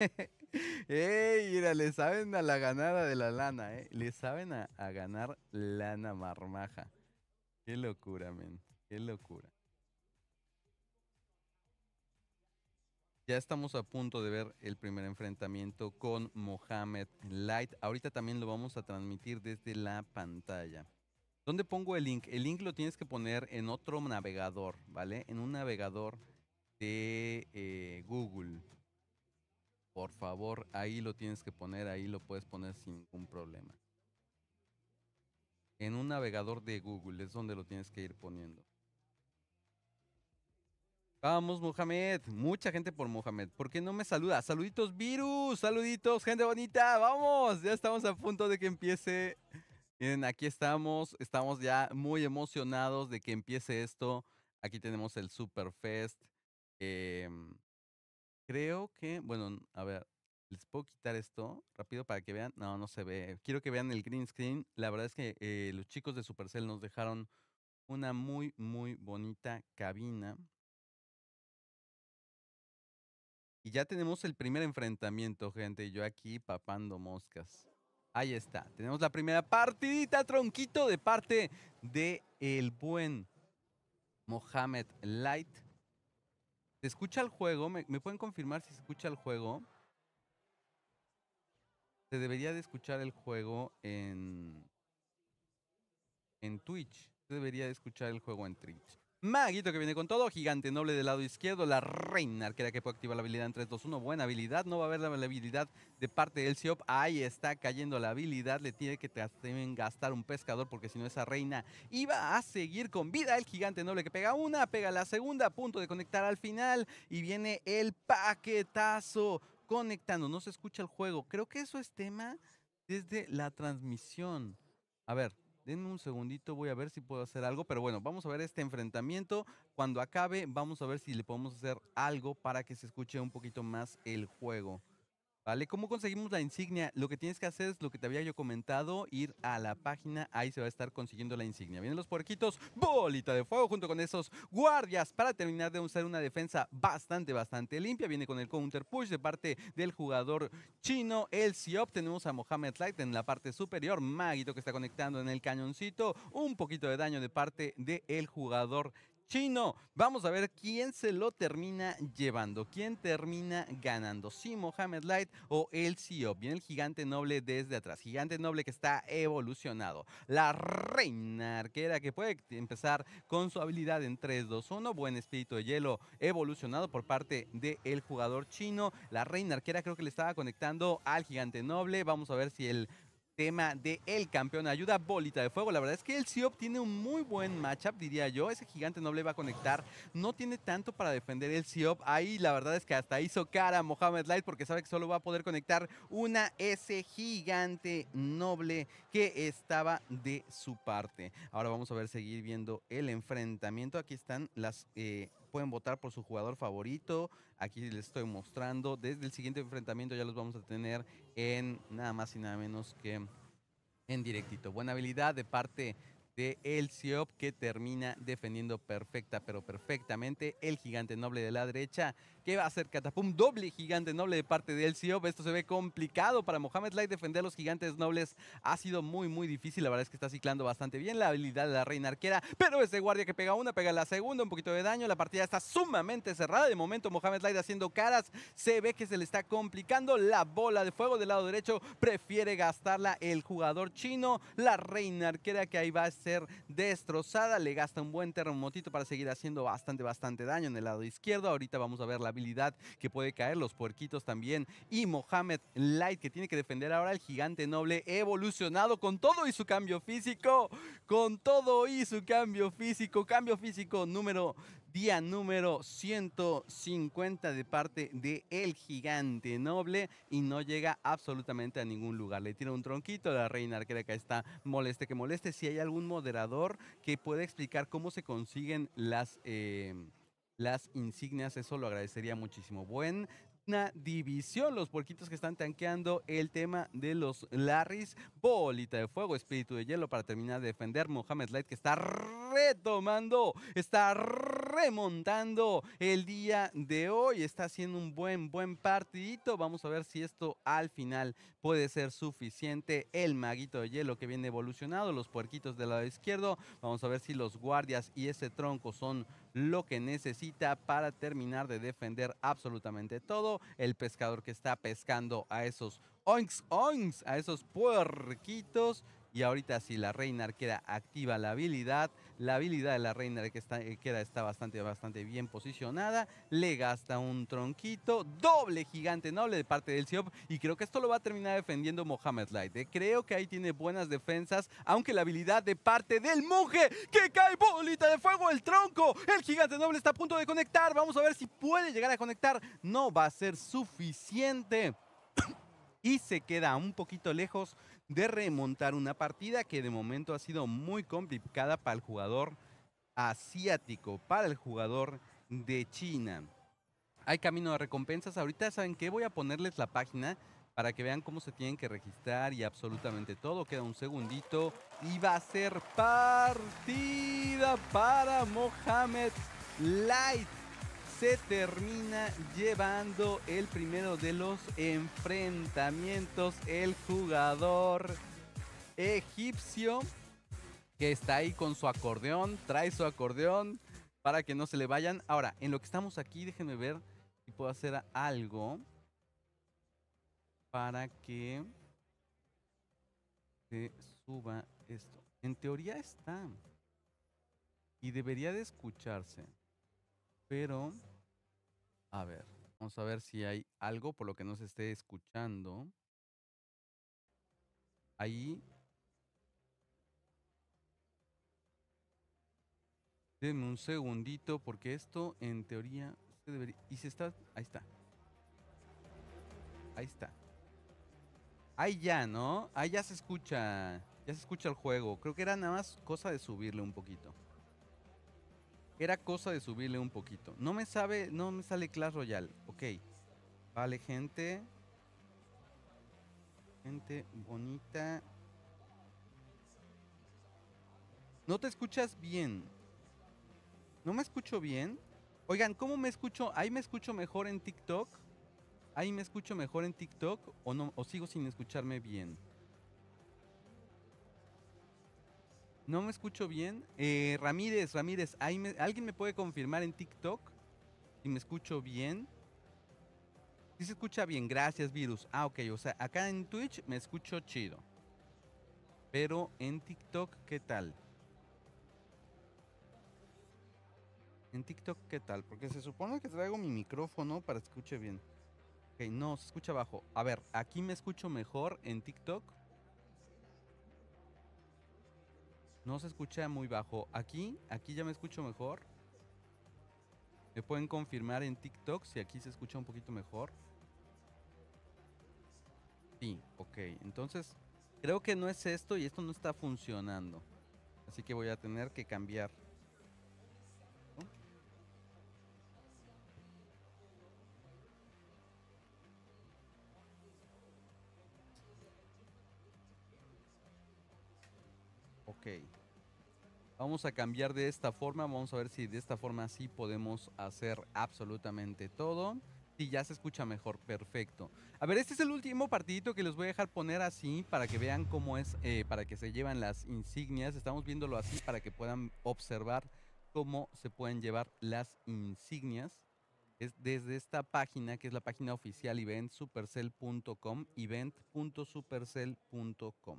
¡Ey! Mira, le saben a la ganada de la lana, ¿eh? Le saben a, ganar lana marmaja. ¡Qué locura, men! ¡Qué locura! Ya estamos a punto de ver el primer enfrentamiento con Mohamed Light. Ahorita también lo vamos a transmitir desde la pantalla. ¿Dónde pongo el link? El link lo tienes que poner en otro navegador, ¿vale? En un navegador de eh, Google. Por favor, ahí lo tienes que poner, ahí lo puedes poner sin ningún problema. En un navegador de Google es donde lo tienes que ir poniendo. Vamos, Mohamed. Mucha gente por Mohamed. ¿Por qué no me saluda? Saluditos, virus. Saluditos, gente bonita. Vamos. Ya estamos a punto de que empiece. Miren, aquí estamos. Estamos ya muy emocionados de que empiece esto. Aquí tenemos el Superfest. Eh, Creo que, bueno, a ver, les puedo quitar esto rápido para que vean. No, no se ve. Quiero que vean el green screen. La verdad es que eh, los chicos de Supercell nos dejaron una muy, muy bonita cabina. Y ya tenemos el primer enfrentamiento, gente. Yo aquí papando moscas. Ahí está. Tenemos la primera partidita, tronquito, de parte de el buen Mohamed Light. ¿Se escucha el juego? ¿Me, pueden confirmar si se escucha el juego? Se debería de escuchar el juego en, en Twitch. Se debería de escuchar el juego en Twitch. Maguito que viene con todo, gigante noble del lado izquierdo, la reina arquera que puede activar la habilidad en 3, 2, 1, buena habilidad, no va a haber la habilidad de parte del Siop, ahí está cayendo la habilidad, le tiene que gastar un pescador porque si no esa reina iba a seguir con vida, el gigante noble que pega una, pega la segunda, punto de conectar al final y viene el paquetazo conectando, no se escucha el juego, creo que eso es tema desde la transmisión, a ver, Denme un segundito, voy a ver si puedo hacer algo. Pero bueno, vamos a ver este enfrentamiento. Cuando acabe, vamos a ver si le podemos hacer algo para que se escuche un poquito más el juego. ¿Vale? ¿Cómo conseguimos la insignia? Lo que tienes que hacer es lo que te había yo comentado, ir a la página, ahí se va a estar consiguiendo la insignia. Vienen los puerquitos, bolita de fuego junto con esos guardias para terminar de usar una defensa bastante, bastante limpia. Viene con el counter push de parte del jugador chino, el Siop. Tenemos a Mohamed Light en la parte superior, Maguito que está conectando en el cañoncito, un poquito de daño de parte del jugador jugador chino. Vamos a ver quién se lo termina llevando, quién termina ganando, si Mohamed Light o el CEO. Viene el gigante noble desde atrás, gigante noble que está evolucionado. La reina arquera que puede empezar con su habilidad en 3, 2, 1. Buen espíritu de hielo evolucionado por parte del el jugador chino. La reina arquera creo que le estaba conectando al gigante noble. Vamos a ver si el tema de El Campeón. Ayuda Bolita de Fuego. La verdad es que el siop tiene un muy buen matchup, diría yo. Ese gigante noble va a conectar. No tiene tanto para defender el siop Ahí la verdad es que hasta hizo cara Mohamed Light porque sabe que solo va a poder conectar una ese gigante noble que estaba de su parte. Ahora vamos a ver seguir viendo el enfrentamiento. Aquí están las... Eh, pueden votar por su jugador favorito. Aquí les estoy mostrando. Desde el siguiente enfrentamiento ya los vamos a tener en nada más y nada menos que en directito. Buena habilidad de parte de El que termina defendiendo perfecta, pero perfectamente el gigante noble de la derecha va a ser Catapum. Doble gigante noble de parte del Ciop. Esto se ve complicado para Mohamed Light. Defender a los gigantes nobles ha sido muy, muy difícil. La verdad es que está ciclando bastante bien la habilidad de la reina arquera. Pero ese guardia que pega una, pega la segunda. Un poquito de daño. La partida está sumamente cerrada. De momento Mohamed Light haciendo caras. Se ve que se le está complicando la bola de fuego del lado derecho. Prefiere gastarla el jugador chino. La reina arquera que ahí va a ser destrozada. Le gasta un buen terremotito para seguir haciendo bastante, bastante daño en el lado izquierdo. Ahorita vamos a ver la que puede caer, los puerquitos también. Y Mohamed Light, que tiene que defender ahora al gigante noble evolucionado con todo y su cambio físico. Con todo y su cambio físico. Cambio físico número día número 150 de parte de El Gigante Noble y no llega absolutamente a ningún lugar. Le tira un tronquito, la reina arquera que está moleste que moleste. Si hay algún moderador que pueda explicar cómo se consiguen las... Eh, las insignias. Eso lo agradecería muchísimo. buena división. Los porquitos que están tanqueando el tema de los Larrys. Bolita de fuego, espíritu de hielo para terminar de defender. Mohamed Light que está retomando. Está remontando el día de hoy. Está haciendo un buen, buen partidito. Vamos a ver si esto al final puede ser suficiente. El maguito de hielo que viene evolucionado, los puerquitos del lado izquierdo. Vamos a ver si los guardias y ese tronco son lo que necesita para terminar de defender absolutamente todo. El pescador que está pescando a esos oinks, oinks, a esos puerquitos. Y ahorita si la reina arquera activa la habilidad, la habilidad de la reina que está, eh, queda, está bastante, bastante bien posicionada. Le gasta un tronquito. Doble gigante noble de parte del Siop. Y creo que esto lo va a terminar defendiendo Mohamed Light. Eh. Creo que ahí tiene buenas defensas. Aunque la habilidad de parte del monje. Que cae bolita de fuego el tronco. El gigante noble está a punto de conectar. Vamos a ver si puede llegar a conectar. No va a ser suficiente. y se queda un poquito lejos de remontar una partida que de momento ha sido muy complicada para el jugador asiático, para el jugador de China. Hay camino de recompensas. Ahorita saben que voy a ponerles la página para que vean cómo se tienen que registrar y absolutamente todo. Queda un segundito y va a ser partida para Mohamed Light se termina llevando el primero de los enfrentamientos, el jugador egipcio que está ahí con su acordeón, trae su acordeón para que no se le vayan. Ahora, en lo que estamos aquí, déjenme ver si puedo hacer algo para que se suba esto. En teoría está y debería de escucharse, pero a ver, vamos a ver si hay algo por lo que no se esté escuchando. Ahí. Denme un segundito porque esto en teoría se debería... Y se está... Ahí está. Ahí está. Ahí ya, ¿no? Ahí ya se escucha. Ya se escucha el juego. Creo que era nada más cosa de subirle un poquito. Era cosa de subirle un poquito. No me sabe, no me sale Clash Royale. Ok. Vale, gente. Gente bonita. No te escuchas bien. No me escucho bien. Oigan, ¿cómo me escucho? ¿Ahí me escucho mejor en TikTok? ¿Ahí me escucho mejor en TikTok? ¿O, no, o sigo sin escucharme bien? No me escucho bien. Eh, Ramírez, Ramírez, ¿alguien me puede confirmar en TikTok si me escucho bien? Si se escucha bien, gracias, virus. Ah, ok, o sea, acá en Twitch me escucho chido. Pero en TikTok, ¿qué tal? En TikTok, ¿qué tal? Porque se supone que traigo mi micrófono para que escuche bien. Ok, no, se escucha bajo. A ver, aquí me escucho mejor en TikTok. No se escucha muy bajo. Aquí, aquí ya me escucho mejor. Me pueden confirmar en TikTok si aquí se escucha un poquito mejor. Sí, ok. Entonces, creo que no es esto y esto no está funcionando. Así que voy a tener que cambiar. Ok. Vamos a cambiar de esta forma, vamos a ver si de esta forma sí podemos hacer absolutamente todo. Sí, ya se escucha mejor, perfecto. A ver, este es el último partidito que les voy a dejar poner así para que vean cómo es, eh, para que se llevan las insignias. Estamos viéndolo así para que puedan observar cómo se pueden llevar las insignias. Es desde esta página, que es la página oficial eventsupercell.com, event.supercell.com,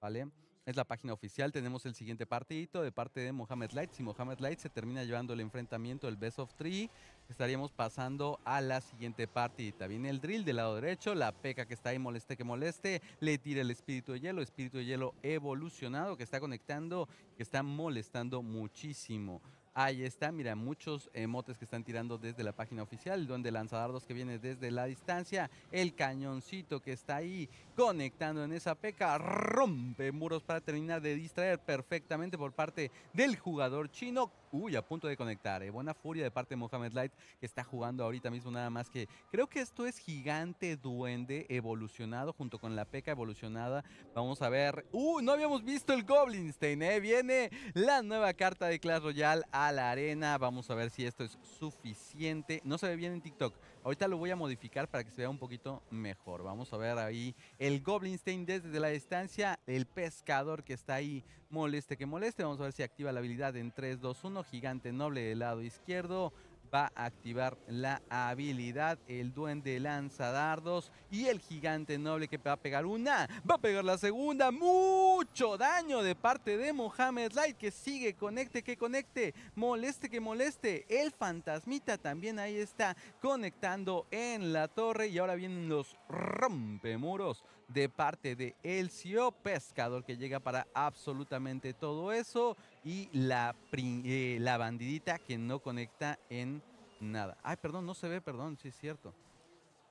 ¿vale? es la página oficial. Tenemos el siguiente partidito de parte de Mohamed Light. Si Mohamed Light se termina llevando el enfrentamiento del Best of Three, estaríamos pasando a la siguiente partidita. Viene el drill del lado derecho, la peca que está ahí moleste que moleste, le tira el espíritu de hielo, espíritu de hielo evolucionado que está conectando, que está molestando muchísimo. Ahí está, mira, muchos emotes eh, que están tirando desde la página oficial, donde lanzadardos que viene desde la distancia, el cañoncito que está ahí conectando en esa peca, rompe muros para terminar de distraer perfectamente por parte del jugador chino Uy, a punto de conectar. Eh, buena furia de parte de Mohamed Light, que está jugando ahorita mismo nada más que... Creo que esto es gigante duende evolucionado junto con la peca evolucionada. Vamos a ver... ¡Uh! No habíamos visto el Goblinstein, ¿eh? Viene la nueva carta de Clash Royale a la arena. Vamos a ver si esto es suficiente. No se ve bien en TikTok. Ahorita lo voy a modificar para que se vea un poquito mejor. Vamos a ver ahí el Goblinstein desde la distancia, el pescador que está ahí, moleste que moleste. Vamos a ver si activa la habilidad en 3, 2, 1, gigante noble del lado izquierdo, va a activar la habilidad. El duende lanza dardos y el gigante noble que va a pegar una, va a pegar la segunda. Mucho daño de parte de Mohamed Light que sigue, conecte, que conecte, moleste, que moleste. El fantasmita también ahí está conectando en la torre y ahora vienen los rompemuros de parte de Elcio Pescador que llega para absolutamente todo eso y la, eh, la bandidita que no conecta en nada. Ay, perdón, no se ve, perdón, sí es cierto.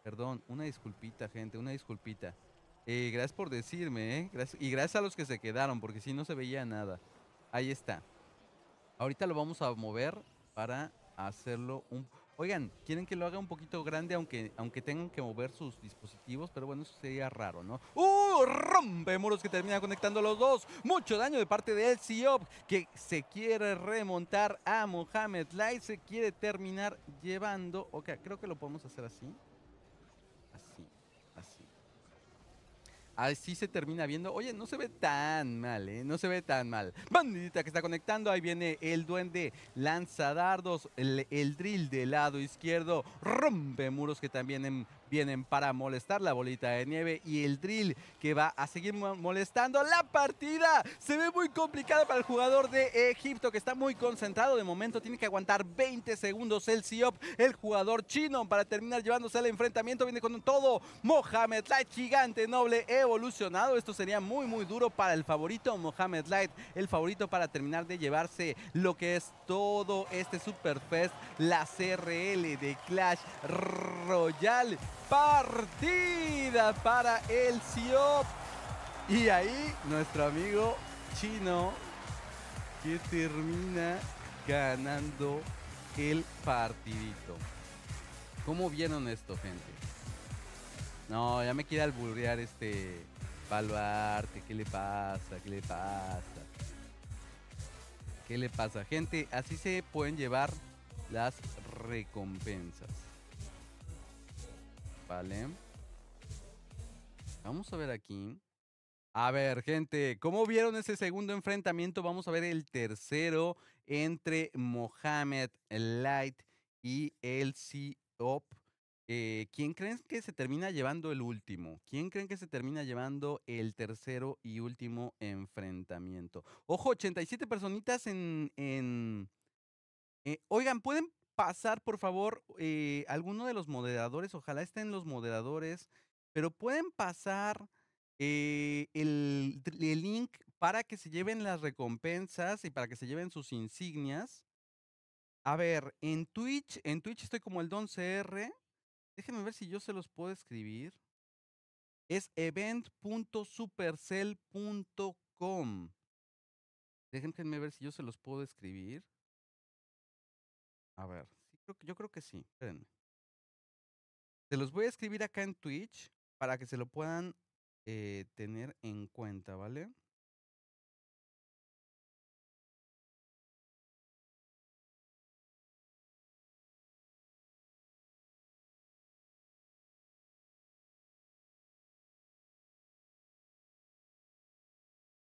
Perdón, una disculpita, gente, una disculpita. Eh, gracias por decirme, ¿eh? y gracias a los que se quedaron, porque si no se veía nada. Ahí está. Ahorita lo vamos a mover para hacerlo un... Oigan, quieren que lo haga un poquito grande, aunque, aunque tengan que mover sus dispositivos, pero bueno, eso sería raro, ¿no? ¡Uh! Rompe muros que termina conectando los dos. Mucho daño de parte de El que se quiere remontar a Mohamed Light. Se quiere terminar llevando. Ok, creo que lo podemos hacer así. así se termina viendo. Oye, no se ve tan mal, ¿eh? No se ve tan mal. Bandita que está conectando. Ahí viene el duende lanzadardos. El, el drill del lado izquierdo rompe muros que también en vienen para molestar la bolita de nieve y el drill que va a seguir molestando la partida. Se ve muy complicada para el jugador de Egipto que está muy concentrado. De momento tiene que aguantar 20 segundos el Siop, el jugador chino, para terminar llevándose al enfrentamiento. Viene con todo Mohamed Light, gigante noble evolucionado. Esto sería muy, muy duro para el favorito Mohamed Light, el favorito para terminar de llevarse lo que es todo este Superfest, la CRL de Clash Royale partida para el Siop. Y ahí nuestro amigo chino que termina ganando el partidito. ¿Cómo vieron esto, gente? No, ya me quiere alburrear este Baluarte. ¿Qué le pasa? ¿Qué le pasa? ¿Qué le pasa? Gente, así se pueden llevar las recompensas. Vale. Vamos a ver aquí. A ver, gente, ¿cómo vieron ese segundo enfrentamiento? Vamos a ver el tercero entre Mohamed Light y el Op. Eh, ¿Quién creen que se termina llevando el último? ¿Quién creen que se termina llevando el tercero y último enfrentamiento? Ojo, 87 personitas en... Eh, oigan, ¿pueden pasar, por favor, eh, alguno de los moderadores, ojalá estén los moderadores, pero pueden pasar eh, el, el, link para que se lleven las recompensas y para que se lleven sus insignias. A ver, en Twitch, en Twitch estoy como el Don CR. Déjenme ver si yo se los puedo escribir. Es event.supercell.com. Déjenme ver si yo se los puedo escribir. A ver, yo creo que sí. Espérenme. Se los voy a escribir acá en Twitch para que se lo puedan eh, tener en cuenta, ¿vale?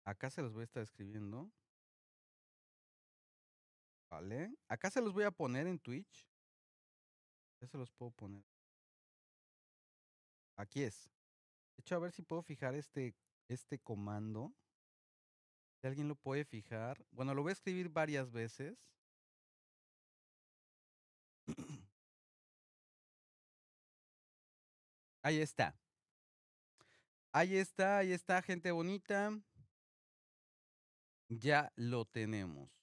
Acá se los voy a estar escribiendo. Vale. Acá se los voy a poner en Twitch. Ya se los puedo poner. Aquí es. De hecho, a ver si puedo fijar este, este comando. Si alguien lo puede fijar. Bueno, lo voy a escribir varias veces. Ahí está. Ahí está, ahí está, gente bonita. Ya lo tenemos.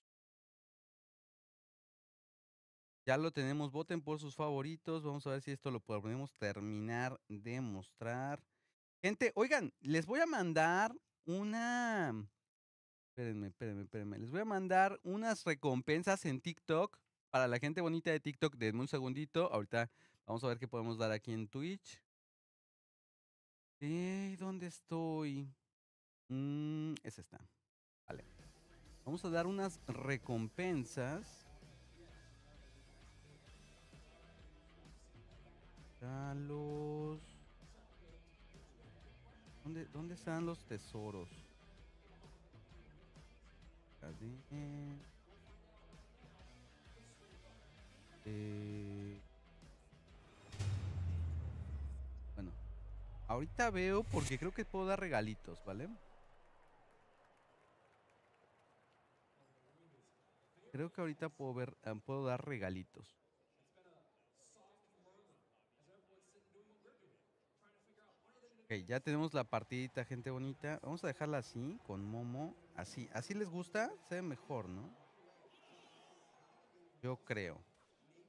Ya lo tenemos, voten por sus favoritos. Vamos a ver si esto lo podemos terminar de mostrar. Gente, oigan, les voy a mandar una... Espérenme, espérenme, espérenme. Les voy a mandar unas recompensas en TikTok para la gente bonita de TikTok. Denme un segundito. Ahorita vamos a ver qué podemos dar aquí en Twitch. Eh, ¿Dónde estoy? Mm, es esta. Vale. Vamos a dar unas recompensas. ¿Dónde, dónde están los tesoros? Eh, bueno. Ahorita veo porque creo que puedo dar regalitos, ¿vale? Creo que ahorita puedo ver, eh, puedo dar regalitos. Ok, ya tenemos la partidita, gente bonita. Vamos a dejarla así, con Momo. Así, así les gusta, se ve mejor, ¿no? Yo creo.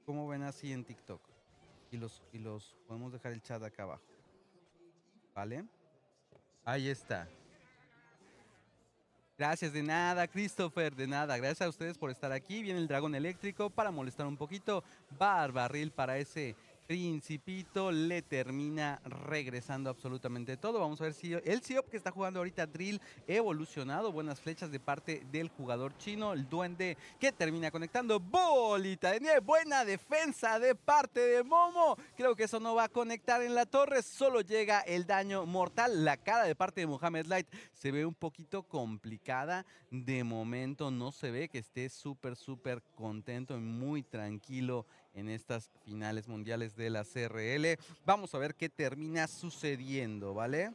¿Cómo ven así en TikTok? Y los, y los podemos dejar el chat acá abajo. ¿Vale? Ahí está. Gracias de nada, Christopher, de nada. Gracias a ustedes por estar aquí. Viene el dragón eléctrico para molestar un poquito. Barbarril para ese Principito le termina regresando absolutamente todo. Vamos a ver si el Siop que está jugando ahorita Drill evolucionado. Buenas flechas de parte del jugador chino. El duende que termina conectando. Bolita de nieve. Buena defensa de parte de Momo. Creo que eso no va a conectar en la torre. Solo llega el daño mortal. La cara de parte de Mohamed Light se ve un poquito complicada. De momento no se ve que esté súper, súper contento y muy tranquilo en estas finales mundiales de la CRL. Vamos a ver qué termina sucediendo, ¿vale?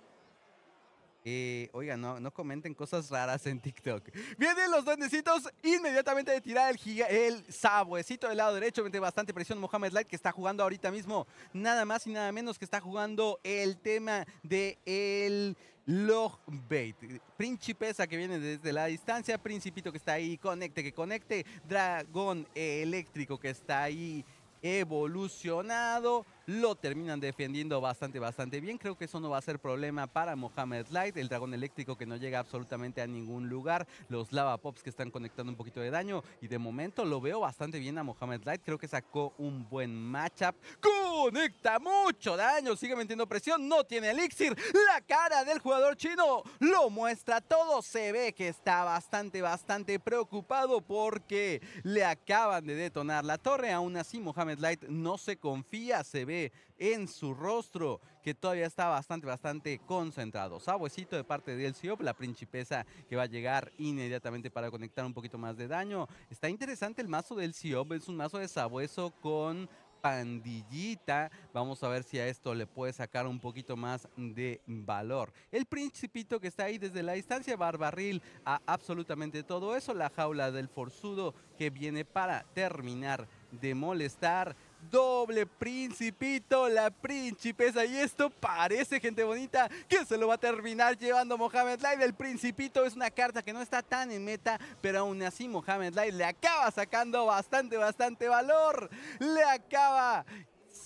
Eh, oiga, no, comenten cosas raras en TikTok. Vienen los duendecitos inmediatamente de tirar el, sabuecito del lado derecho. Mete bastante presión Mohamed Light que está jugando ahorita mismo. Nada más y nada menos que está jugando el tema de el log bait. Principesa que viene desde la distancia. Principito que está ahí. Conecte, que conecte. Dragón eléctrico que está ahí evolucionado lo terminan defendiendo bastante, bastante bien. Creo que eso no va a ser problema para Mohamed Light, el dragón eléctrico que no llega absolutamente a ningún lugar, los lava pops que están conectando un poquito de daño y de momento lo veo bastante bien a Mohamed Light. Creo que sacó un buen matchup. Conecta mucho daño, sigue metiendo presión, no tiene elixir. La cara del jugador chino lo muestra todo. Se ve que está bastante, bastante preocupado porque le acaban de detonar la torre. Aún así, Mohamed Light no se confía, se ve en su rostro que todavía está bastante, bastante concentrado. Sabuesito de parte del Siop, la principesa que va a llegar inmediatamente para conectar un poquito más de daño. Está interesante el mazo del Siop, es un mazo de sabueso con pandillita. Vamos a ver si a esto le puede sacar un poquito más de valor. El principito que está ahí desde la distancia, barbarril a absolutamente todo eso. La jaula del forzudo que viene para terminar de molestar doble principito, la principesa. Y esto parece, gente bonita, que se lo va a terminar llevando Mohamed Light. El principito es una carta que no está tan en meta, pero aún así Mohamed Light le acaba sacando bastante, bastante valor. Le acaba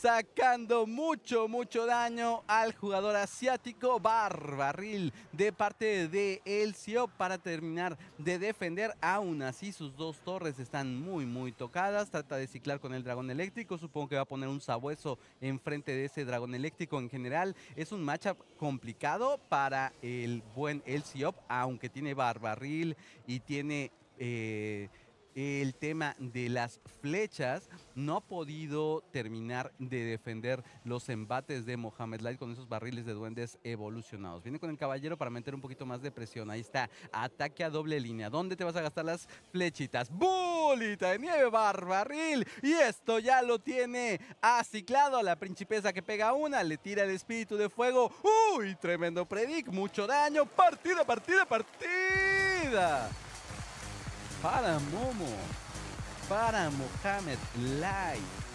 sacando mucho, mucho daño al jugador asiático. Barbarril de parte de Elcio para terminar de defender. Aún así, sus dos torres están muy, muy tocadas. Trata de ciclar con el dragón eléctrico. Supongo que va a poner un sabueso enfrente de ese dragón eléctrico. En general, es un matchup complicado para el buen Elcio, aunque tiene Barbarril y tiene... Eh, el tema de las flechas. No ha podido terminar de defender los embates de Mohamed Light con esos barriles de duendes evolucionados. Viene con el caballero para meter un poquito más de presión. Ahí está, ataque a doble línea. ¿Dónde te vas a gastar las flechitas? ¡Bulita de nieve, barbarril! Y esto ya lo tiene aciclado la principesa que pega una. Le tira el espíritu de fuego. ¡Uy! Tremendo predic, mucho daño. ¡Partida, partida, partida! para Momo, para Mohamed Live